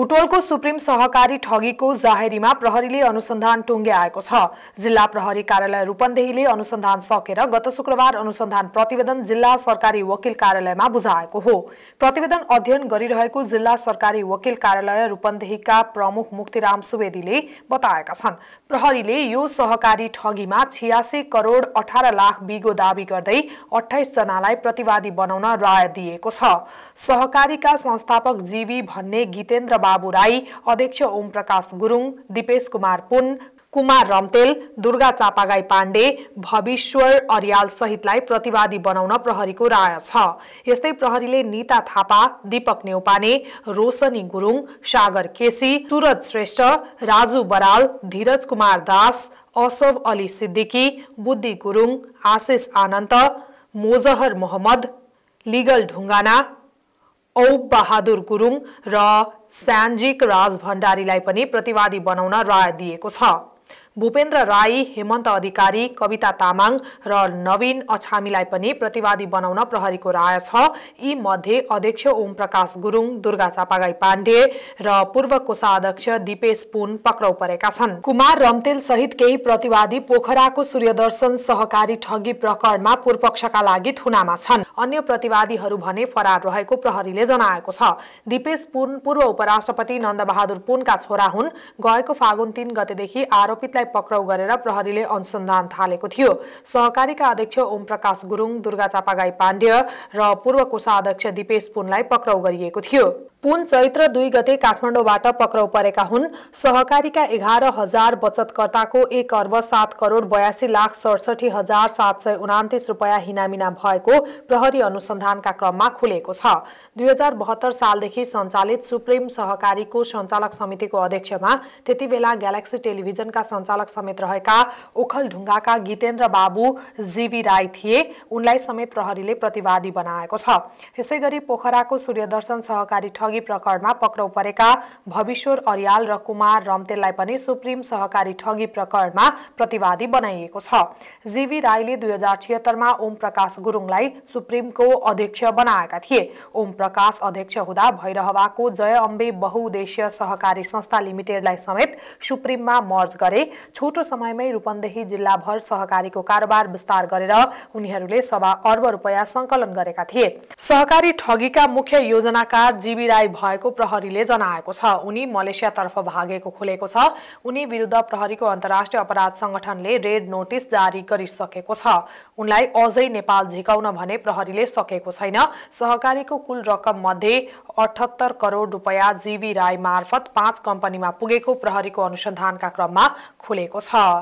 भुटोलको supreme सहकारी ठगीको जाहेरीमा प्रहरीले अनुसन्धान टुङ्गे छ जिल्ला प्रहरी कार्यालय रूपन्देहीले अनुसन्धान सकेर गत शुक्रबार अनुसन्धान प्रतिवेदन जिल्ला सरकारी वकिल कार्यालयमा बुझाएको हो प्रतिवेदन अध्ययन गरिरहेको जिल्ला सरकारी वकिल कार्यालय रूपन्देहीका प्रमुख मुक्तिराम सुवेदीले बताएका छन् प्रहरीले यो सहकारी ठगीमा छियासी करोड अठार लाख बिगो दावी गर्दै अठाइसजनालाई प्रतिवादी बनाउन राय दिएको छ सहकारीका संस्थापक जीवी भन्ने गीतेन्द्र बाबु राई अध्यक्ष ओम प्रकाश गुरुङ दिपेश कुमार पुन कुमार रम्तेल दुर्गा चापागाई पाण्डे भविश्वर अर्याल सहितलाई प्रतिवादी बनाउन प्रहरीको राय छ यस्तै प्रहरीले नीता थापा दीपक नेउपाने रोशनी गुरुङ सागर केसी सुरज श्रेष्ठ राजु बराल धीरज कुमार दास असफ अली सिद्दिकी बुद्धि गुरुङ आशिष आनन्द मोजहर मोहम्मद लिगल ढुङ्गाना बहादुर गुरुङ र सान्जिक राज भण्डारीलाई पनि प्रतिवादी बनाउन राय दिएको छ भूपेन्द्र राई हेमन्त अधिकारी कविता तामाङ र नवीन अछामीलाई पनि प्रतिवादी बनाउन प्रहरीको राय छ यी मध्ये अध्यक्ष ओम प्रकाश गुरुङ दुर्गा चापागाई पाण्डे र पूर्व कोषाध्यक्ष दिपेश पुन पक्राउ परेका छन् कुमार रम्तेल सहित केही प्रतिवादी पोखराको सूर्यदर्शन सहकारी ठगी प्रकरणमा पूर्वपक्षका लागि थुनामा छन् अन्य प्रतिवादीहरू भने फरार रहेको प्रहरीले जनाएको छ दिपेश पुन पूर्व उपराष्ट्रपति नन्दबहादुर पुनका छोरा हुन् गएको फागुन तीन गतेदेखि आरोपितलाई पक्राउ गरेर प्रहरीले अनुसन्धान थालेको थियो सहकारीका अध्यक्ष ओम प्रकाश गुरुङ दुर्गा चापागाई पाण्डे र पूर्व कोषाध्यक्ष दिपेश पुनलाई पक्राउ गरिएको थियो पुन चैत्र दुई गते काठमाडौँबाट पक्राउ परेका हुन् सहकारीका एघार हजार बचतकर्ताको एक अर्ब सात करोड बयासी लाख सडसठी हजार सात सय उनातिस रुपियाँ हिनामिना भएको प्रहरी अनुसन्धानका क्रममा खुलेको छ दुई हजार बहत्तर सालदेखि सञ्चालित सुप्रिम सहकारीको सञ्चालक समितिको अध्यक्षमा त्यति बेला ग्यालेक्सी टेलिभिजनका सञ्चालक समेत रहेका ओखल ढुङ्गाका गीतेन्द्र बाबु जीवी राई थिए उनलाई समेत प्रहरीले प्रतिवादी बनाएको छ गरी पोखराको सूर्यदर्शन सहकारी ठगी प्रकरणमा पक्राउ परेका भविश्वर अर्याल र कुमार रम्तेललाई पनि सुप्रिम सहकारी ठगी प्रकरणमा प्रतिवादी बनाइएको छ जीवी राईले दुई हजार छिहत्तरमा ओम प्रकाश गुरुङलाई सुप्रिमको अध्यक्ष बनाएका थिए ओम प्रकाश अध्यक्ष हुँदा भैरहवाको जय अम्बे बहुउद्देश्य सहकारी संस्था लिमिटेडलाई समेत सुप्रिममा मर्ज गरे छोटो समयमै रूपन्देही जिल्लाभर सहकारीको कारोबार विस्तार गरेर उनीहरूले सभा अर्ब रुपियाँ सङ्कलन गरेका थिए सहकारी ठगीका मुख्य योजनाकार जीवी राई पिटाई भएको प्रहरीले जनाएको छ उनी मलेसियातर्फ भागेको खुलेको छ उनी विरुद्ध प्रहरीको अन्तर्राष्ट्रिय अपराध संगठनले रेड नोटिस जारी गरिसकेको छ उनलाई अझै नेपाल झिकाउन भने प्रहरीले सकेको छैन सहकारीको कुल रकम मध्ये अठहत्तर करोड रुपियाँ जीवी राई मार्फत पाँच कम्पनीमा पुगेको प्रहरीको अनुसन्धानका क्रममा खुलेको छ